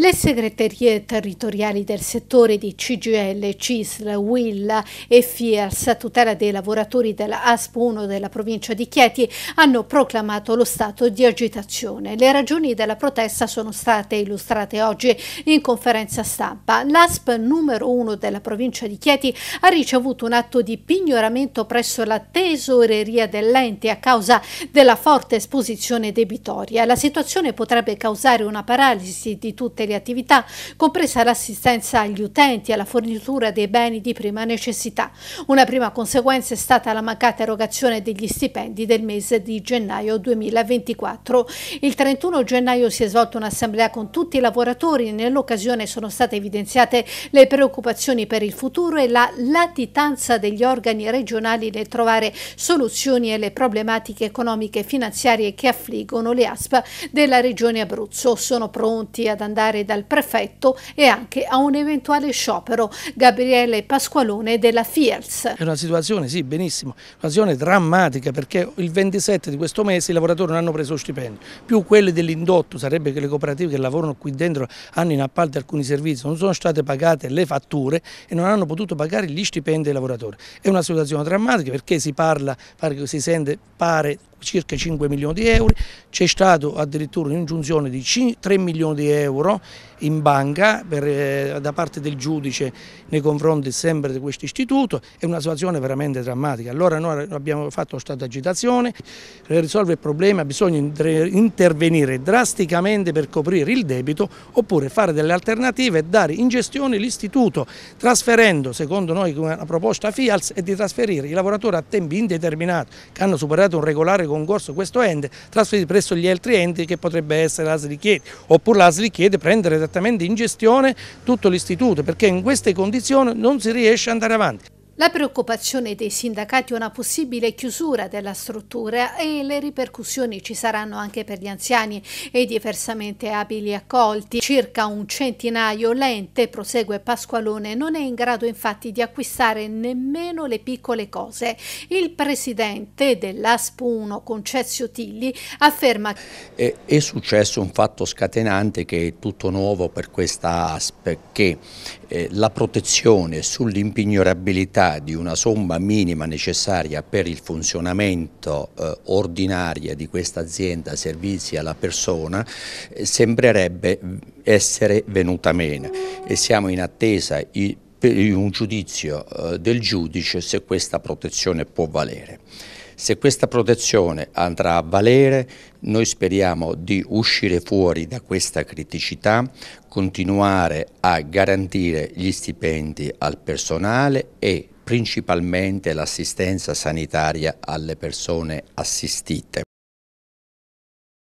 Le segreterie territoriali del settore di CGL, CISL, WIL e FIERS a tutela dei lavoratori dell'ASP 1 della provincia di Chieti hanno proclamato lo stato di agitazione. Le ragioni della protesta sono state illustrate oggi in conferenza stampa. L'ASP numero 1 della provincia di Chieti ha ricevuto un atto di pignoramento presso la tesoreria dell'ente a causa della forte esposizione debitoria. La situazione potrebbe causare una paralisi di tutte le le attività, compresa l'assistenza agli utenti e la fornitura dei beni di prima necessità. Una prima conseguenza è stata la mancata erogazione degli stipendi del mese di gennaio 2024. Il 31 gennaio si è svolta un'assemblea con tutti i lavoratori e nell'occasione sono state evidenziate le preoccupazioni per il futuro e la latitanza degli organi regionali nel trovare soluzioni alle problematiche economiche e finanziarie che affliggono le ASP della regione Abruzzo. Sono pronti ad andare arrivare dal prefetto e anche a un eventuale sciopero. Gabriele Pasqualone della FIERS. È una situazione, sì, benissimo, una situazione drammatica perché il 27 di questo mese i lavoratori non hanno preso stipendio, più quelli dell'indotto, sarebbe che le cooperative che lavorano qui dentro hanno in appalto alcuni servizi, non sono state pagate le fatture e non hanno potuto pagare gli stipendi ai lavoratori. È una situazione drammatica perché si parla, pare che si sente, pare circa 5 milioni di euro, c'è stata addirittura un'ingiunzione di 3 milioni di euro in banca per, eh, da parte del giudice nei confronti sempre di questo istituto, è una situazione veramente drammatica. Allora noi abbiamo fatto stata agitazione, per risolvere il problema bisogna intervenire drasticamente per coprire il debito oppure fare delle alternative e dare in gestione l'istituto, trasferendo secondo noi una proposta FIALS è di trasferire i lavoratori a tempi indeterminati che hanno superato un regolare concorso questo ente, trasferire presso gli altri enti che potrebbe essere l'ASL Chiede, oppure l'ASL Chieti prendere esattamente in gestione tutto l'istituto, perché in queste condizioni non si riesce ad andare avanti. La preoccupazione dei sindacati è una possibile chiusura della struttura e le ripercussioni ci saranno anche per gli anziani e i diversamente abili accolti. Circa un centinaio l'ente, prosegue Pasqualone, non è in grado infatti di acquistare nemmeno le piccole cose. Il presidente dell'ASP1, Concezio Tilli, afferma è, è successo un fatto scatenante che è tutto nuovo per questa ASP, che eh, la protezione sull'impignorabilità di una somma minima necessaria per il funzionamento eh, ordinario di questa azienda servizi alla persona eh, sembrerebbe essere venuta meno e siamo in attesa i, per un giudizio eh, del giudice se questa protezione può valere. Se questa protezione andrà a valere, noi speriamo di uscire fuori da questa criticità, continuare a garantire gli stipendi al personale e principalmente l'assistenza sanitaria alle persone assistite.